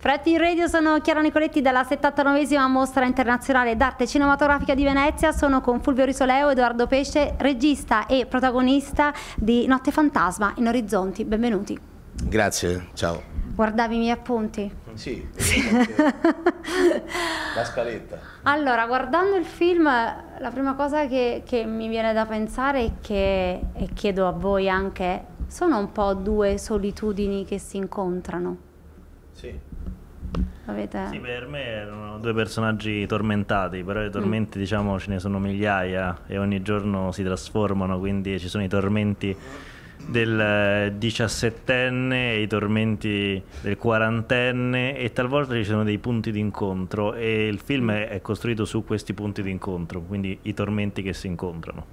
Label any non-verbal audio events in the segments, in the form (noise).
Fretti in Radio sono Chiara Nicoletti della 79esima Mostra Internazionale d'Arte Cinematografica di Venezia, sono con Fulvio Risoleo, Edoardo Pesce, regista e protagonista di Notte Fantasma in Orizzonti, benvenuti. Grazie, ciao. Guardavi i miei appunti? Sì, (laughs) la scaletta. Allora, guardando il film, la prima cosa che, che mi viene da pensare è che e chiedo a voi anche, sono un po' due solitudini che si incontrano. Sì. Avete... Sì, per me erano due personaggi tormentati, però i tormenti mm. diciamo ce ne sono migliaia e ogni giorno si trasformano, quindi ci sono i tormenti del diciassettenne e i tormenti del quarantenne e talvolta ci sono dei punti d'incontro e il film mm. è costruito su questi punti d'incontro, quindi i tormenti che si incontrano.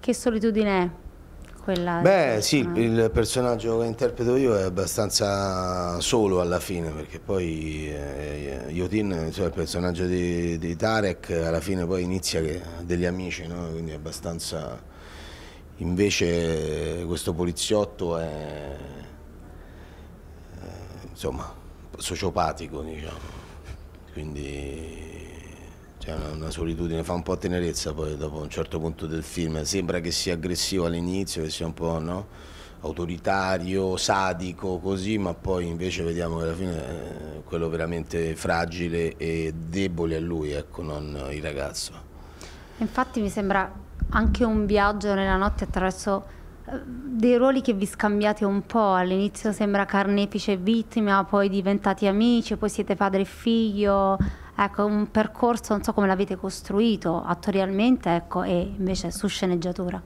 Che solitudine è? quella... Beh sì, ah. il personaggio che interpreto io è abbastanza solo alla fine perché poi eh, Yotin, cioè il personaggio di, di, Tarek alla fine poi inizia che ha degli amici, no? quindi è abbastanza... invece questo poliziotto è eh, insomma sociopatico diciamo, quindi c'è cioè, una, una solitudine, fa un po' tenerezza poi dopo un certo punto del film. Sembra che sia aggressivo all'inizio, che sia un po' no? autoritario, sadico, così, ma poi invece vediamo che alla fine è eh, quello veramente fragile e debole a lui, ecco, non il ragazzo. Infatti mi sembra anche un viaggio nella notte attraverso eh, dei ruoli che vi scambiate un po', all'inizio sembra carnefice e vittima, poi diventati amici, poi siete padre e figlio Ecco, un percorso, non so come l'avete costruito attorialmente ecco, e invece su sceneggiatura.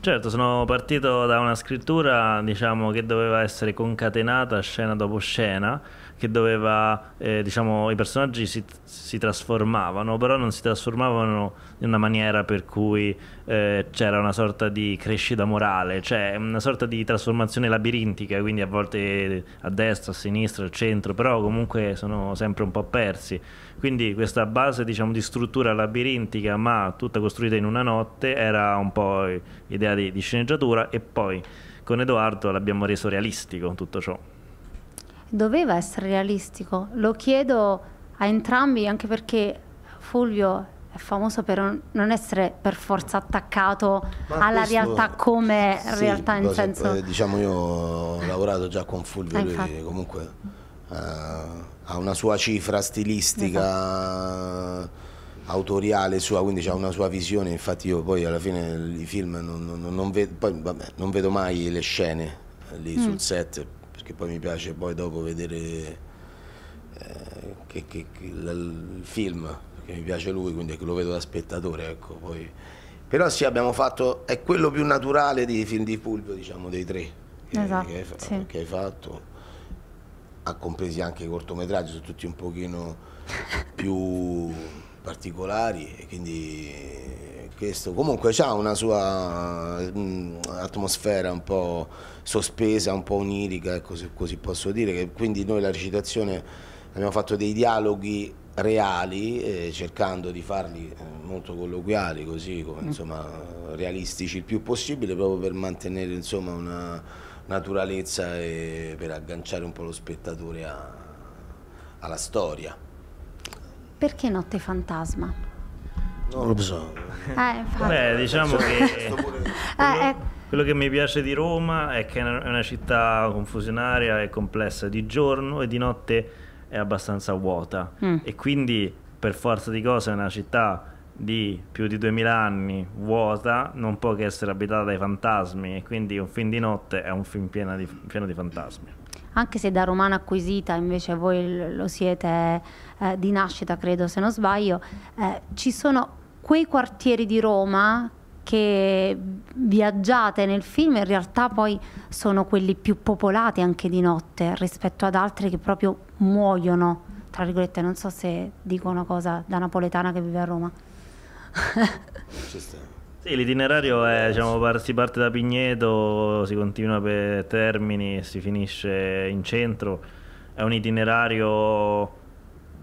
Certo, sono partito da una scrittura diciamo, che doveva essere concatenata scena dopo scena che doveva, eh, diciamo, i personaggi si, si, trasformavano, però non si trasformavano in una maniera per cui eh, c'era una sorta di crescita morale, cioè una sorta di trasformazione labirintica, quindi a volte eh, a destra, a sinistra, al centro, però comunque sono sempre un po' persi. Quindi questa base diciamo, di struttura labirintica, ma tutta costruita in una notte, era un po' l'idea di, di sceneggiatura e poi con Edoardo l'abbiamo reso realistico tutto ciò doveva essere realistico. Lo chiedo a entrambi anche perché Fulvio è famoso per non essere per forza attaccato Ma alla questo, realtà come sì, realtà in senso... Eh, diciamo io ho lavorato già con Fulvio, eh, comunque eh, ha una sua cifra stilistica. Esatto autoriale sua, quindi ha una sua visione, infatti io poi alla fine i film non, non, non, vedo, poi, vabbè, non vedo mai le scene lì mm. sul set, perché poi mi piace poi dopo vedere eh, che, che, che, il film, perché mi piace lui, quindi lo vedo da spettatore, ecco, poi... Però sì, abbiamo fatto, è quello più naturale dei film di Fulvio, diciamo, dei tre che, esatto, hai, sì. che hai fatto ha compresi anche i cortometraggi, sono tutti un pochino più particolari e quindi questo comunque ha una sua mh, mm, atmosfera un po' sospesa, un po' onirica, ecco, se così posso dire, quindi noi la recitazione abbiamo fatto dei dialoghi reali, eh, cercando di farli eh, molto colloquiali, così come, mm. insomma, realistici il più possibile, proprio per mantenere insomma, una naturalezza e per agganciare un po' lo spettatore a, alla storia. Perché Notte Fantasma? Non lo so. Eh, Beh, diciamo cioè, che... (laughs) eh, ecco. Quello che mi piace di Roma è che è una città confusionaria e complessa di giorno e di notte è abbastanza vuota mm. e quindi per forza di cose è una città di più di 2000 anni vuota non può che essere abitata dai fantasmi e quindi un film di notte è un film pieno di, pieno di fantasmi. Anche se da romana acquisita invece voi lo siete eh, di nascita credo se non sbaglio, eh, ci sono quei quartieri di Roma che viaggiate nel film in realtà poi sono quelli più popolati anche di notte rispetto ad altri che proprio muoiono, tra virgolette, non so se dico una cosa da napoletana che vive a Roma. (laughs) sì, l'itinerario è, diciamo, si parte da Pigneto, si continua per Termini, si finisce in centro, è un itinerario,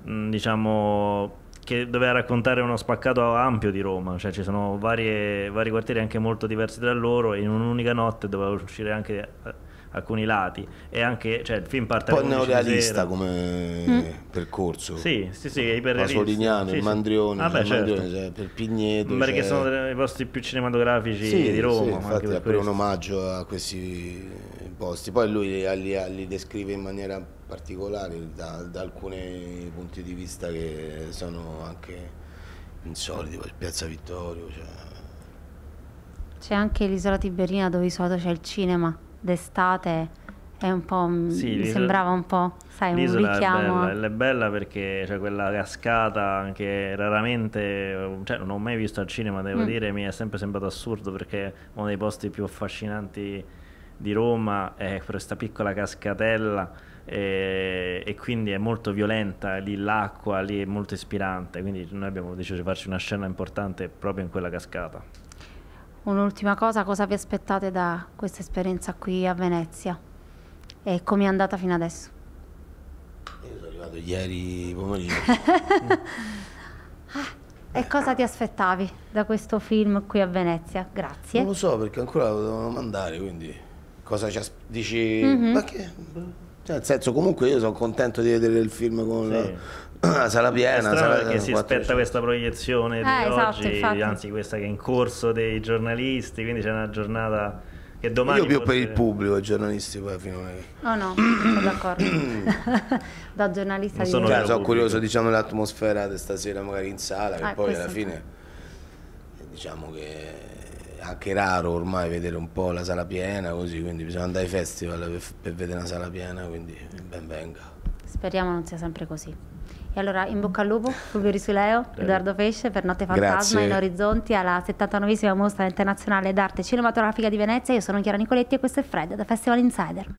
diciamo, che doveva raccontare uno spaccato ampio di Roma, cioè ci sono varie, vari quartieri anche molto diversi tra loro e in un'unica notte doveva uscire anche eh, alcuni lati e anche cioè, il film parte poi neorealista come mm. percorso sì sì sì iperrealista Pasoliniano sì, il Mandrione, ah, beh, il Mandrione certo. cioè, per Pigneto perché cioè... sono i posti più cinematografici sì, di Roma sì, infatti per, per un omaggio a questi posti poi lui li, li, li descrive in maniera particolari da, da alcuni punti di vista che sono anche insoliti, Piazza Vittorio. Cioè. C'è anche l'isola Tiberina dove di solito c'è il cinema d'estate. È un po'. Mm, sì, mi sembrava un po'. Sai, un richiamo. È bella, è bella perché c'è cioè, quella cascata anche raramente. Cioè, non ho mai visto al cinema, devo mm. dire, mi è sempre sembrato assurdo perché è uno dei posti più affascinanti di Roma è questa piccola cascatella e, e, quindi è molto violenta, lì l'acqua lì è molto ispirante, quindi noi abbiamo deciso di farci una scena importante proprio in quella cascata. Un'ultima cosa, cosa vi aspettate da questa esperienza qui a Venezia e come è andata fino adesso? Io sono arrivato ieri pomeriggio. (laughs) ah. E cosa ti aspettavi da questo film qui a Venezia? Grazie. Non lo so perché ancora lo dovevano mandare, quindi cosa ci dici? Mm -hmm. Ma che? Cioè, nel senso, comunque io sono contento di vedere il film con sì. la sala piena. È sala perché si aspetta questa proiezione eh, di esatto, oggi, infatti. anzi questa che è in corso dei giornalisti, quindi c'è una giornata che domani... Io più per il pubblico, i giornalisti poi fino a... No, oh, no, sono d'accordo. (coughs) da giornalista non sono, di... cioè, sono curioso diciamo l'atmosfera di stasera magari in sala, che ah, poi alla fine diciamo che è anche raro ormai vedere un po' la sala piena così, quindi bisogna andare ai festival per, per vedere una sala piena, quindi ben venga. Speriamo non sia sempre così. E allora in bocca al lupo, Fulvio Risuleo, Edoardo Pesce per Notte Fantasma Grazie. in Orizzonti alla 79esima mostra internazionale d'arte cinematografica di Venezia. Io sono Chiara Nicoletti e questo è Fred da Festival Insider.